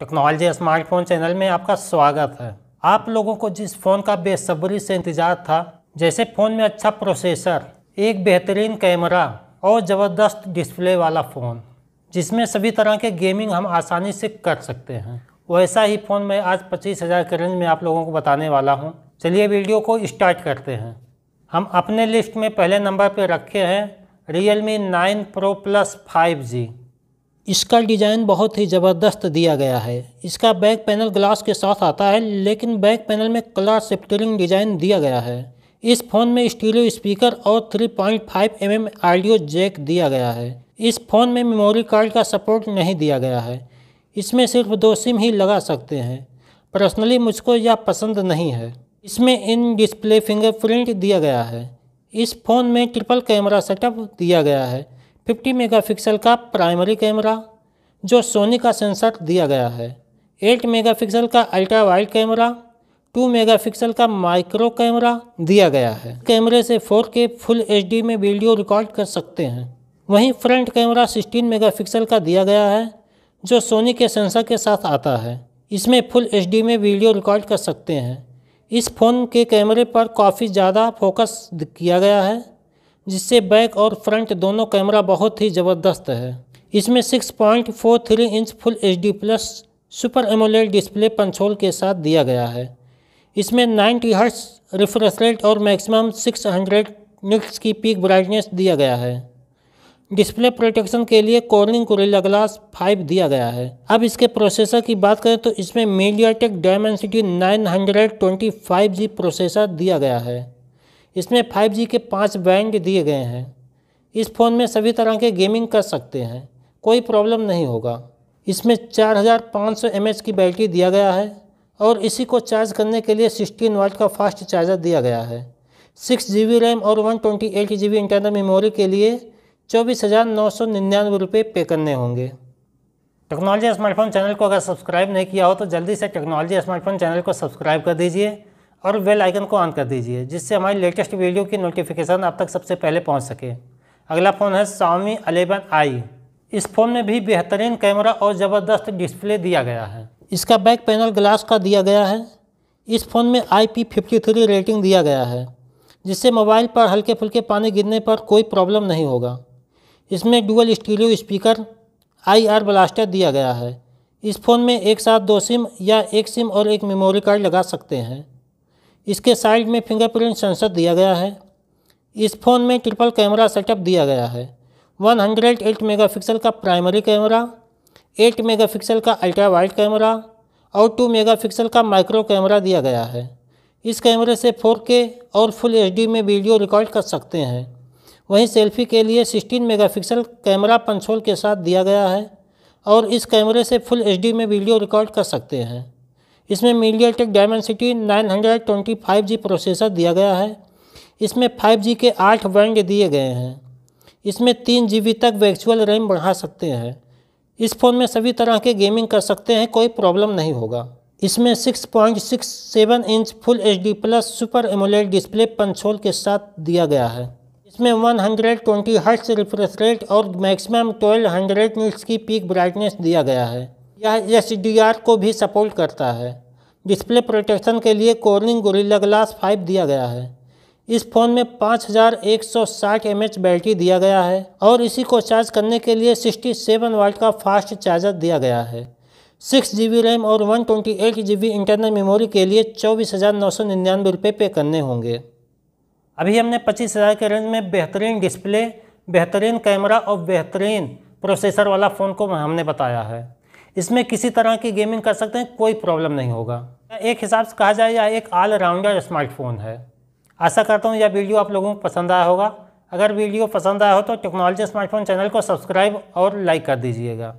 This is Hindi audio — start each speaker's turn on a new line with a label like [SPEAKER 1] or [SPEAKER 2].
[SPEAKER 1] टेक्नोलॉजी स्मार्टफोन चैनल में आपका स्वागत है आप लोगों को जिस फ़ोन का बेसब्री से इंतज़ार था जैसे फ़ोन में अच्छा प्रोसेसर एक बेहतरीन कैमरा और ज़बरदस्त डिस्प्ले वाला फ़ोन जिसमें सभी तरह के गेमिंग हम आसानी से कर सकते हैं वैसा ही फ़ोन मैं आज पच्चीस हज़ार के रेंज में आप लोगों को बताने वाला हूँ चलिए वीडियो को स्टार्ट करते हैं हम अपने लिस्ट में पहले नंबर पर रखे हैं Realme nine pro plus five G इसका डिज़ाइन बहुत ही ज़बरदस्त दिया गया है इसका बैक पैनल ग्लास के साथ आता है लेकिन बैक पैनल में कलर शिफ्टरिंग डिज़ाइन दिया गया है इस फ़ोन में स्टीरियो स्पीकर और 3.5 पॉइंट mm ऑडियो जैक दिया गया है इस फ़ोन में मेमोरी कार्ड का सपोर्ट नहीं दिया गया है इसमें सिर्फ दो सिम ही लगा सकते हैं पर्सनली मुझको यह पसंद नहीं है इसमें इन डिस्प्ले फिंगरप्रिंट दिया गया है इस फ़ोन में ट्रिपल कैमरा सेटअप दिया गया है 50 मेगापिक्सल का प्राइमरी कैमरा जो सोनी का सेंसर दिया गया है 8 मेगापिक्सल का अल्ट्रा वाइड कैमरा 2 मेगापिक्सल का माइक्रो कैमरा दिया गया है कैमरे से 4K फुल एच में वीडियो रिकॉर्ड कर सकते हैं वहीं फ्रंट कैमरा 16 मेगापिक्सल का दिया गया है जो सोनी के सेंसर के साथ आता है इसमें फुल एच में वीडियो रिकॉर्ड कर सकते हैं इस फ़ोन के कैमरे पर काफ़ी ज़्यादा फोकस किया गया है जिससे बैक और फ्रंट दोनों कैमरा बहुत ही ज़बरदस्त है इसमें 6.43 inch full HD plus super AMOLED display punch hole के साथ दिया गया है इसमें 90 हर्ट्स रिफ्रेश रेट और मैक्सिमम 600 निक्स की पीक ब्राइटनेस दिया गया है डिस्प्ले प्रोटेक्शन के लिए कॉर्निंग कोरिल्ला ग्लास फाइव दिया गया है अब इसके प्रोसेसर की बात करें तो इसमें MediaTek Dimensity nine hundred processor दिया गया है इसमें 5G के पाँच बैंड दिए गए हैं इस फ़ोन में सभी तरह के गेमिंग कर सकते हैं कोई प्रॉब्लम नहीं होगा इसमें 4500 हज़ार की बैटरी दिया गया है और इसी को चार्ज करने के लिए 16 वाट का फास्ट चार्जर दिया गया है सिक्स जी रैम और one twenty eight G internal memory के लिए चौबीस हज़ार नौ सौ निन्यानवे रुपये पे करने होंगे टेक्नोलॉजी स्मार्टफोन चैनल को अगर सब्सक्राइब नहीं किया हो तो जल्दी से टेक्नोलॉजी स्मार्टफोन चैनल को सब्सक्राइब कर दीजिए और बेल आइकन को ऑन कर दीजिए जिससे हमारी लेटेस्ट वीडियो की नोटिफिकेशन आप तक सबसे पहले पहुंच सके अगला फ़ोन है सावमी अलेवन आई इस फ़ोन में भी बेहतरीन कैमरा और ज़बरदस्त डिस्प्ले दिया गया है इसका बैक पैनल ग्लास का दिया गया है इस फ़ोन में I P fifty three rating दिया गया है जिससे मोबाइल पर हल्के फुल्के पानी गिरने पर कोई प्रॉब्लम नहीं होगा इसमें dual stereo speaker I R blaster दिया गया है इस फ़ोन में एक साथ दो सिम या एक सिम और एक मेमोरी कार्ड लगा सकते हैं इसके साइड में फिंगरप्रिंट सेंसर दिया गया है इस फ़ोन में ट्रिपल कैमरा सेटअप दिया गया है 108 हंड्रेड का प्राइमरी कैमरा 8 मेगापिक्सल का अल्ट्रा वाइड कैमरा और 2 मेगापिक्सल का माइक्रो कैमरा दिया गया है इस कैमरे से 4K और फुल एच में वीडियो रिकॉर्ड कर सकते हैं वहीं सेल्फी के लिए 16 मेगापिक्सल कैमरा पंचोल के साथ दिया गया है और इस कैमरे से फुल एच में वीडियो रिकॉर्ड कर सकते हैं इसमें MediaTek Dimensity nine hundred twenty five G processor दिया गया है इसमें फाइव जी के आठ बैंड दिए गए हैं इसमें तीन जी तक वर्चुअल रैम बढ़ा सकते हैं इस फ़ोन में सभी तरह के गेमिंग कर सकते हैं कोई प्रॉब्लम नहीं होगा इसमें 6.67 inch full H D plus super AMOLED display punch hole के साथ दिया गया है इसमें 120 हंड्रेड ट्वेंटी रिफ्रेश रेट और मैक्सिमम 1200 हंड्रेड की पीक ब्राइटनेस दिया गया है यह एस को भी सपोर्ट करता है डिस्प्ले प्रोटेक्शन के लिए कोर्निंग गोरिल्ला ग्लास 5 दिया गया है इस फ़ोन में 5160 mAh बैटरी दिया गया है और इसी को चार्ज करने के लिए 67 वाल्ट का फास्ट चार्जर दिया गया है सिक्स जी बी रैम और one twenty eight G B internal memory के लिए चौबीस हज़ार नौ सौ निन्यानवे रुपये पे करने होंगे अभी हमने पच्चीस हज़ार के रेंज में बेहतरीन डिस्प्ले बेहतरीन कैमरा और बेहतरीन प्रोसेसर वाला फ़ोन को हमने बताया है इसमें किसी तरह की गेमिंग कर सकते हैं कोई प्रॉब्लम नहीं होगा एक हिसाब से कहा जाए यह एक ऑल राउंडर स्मार्टफोन है आशा करता हूँ यह वीडियो आप लोगों को पसंद आया होगा अगर वीडियो पसंद आया हो तो टेक्नोलॉजी स्मार्टफोन चैनल को सब्सक्राइब और लाइक कर दीजिएगा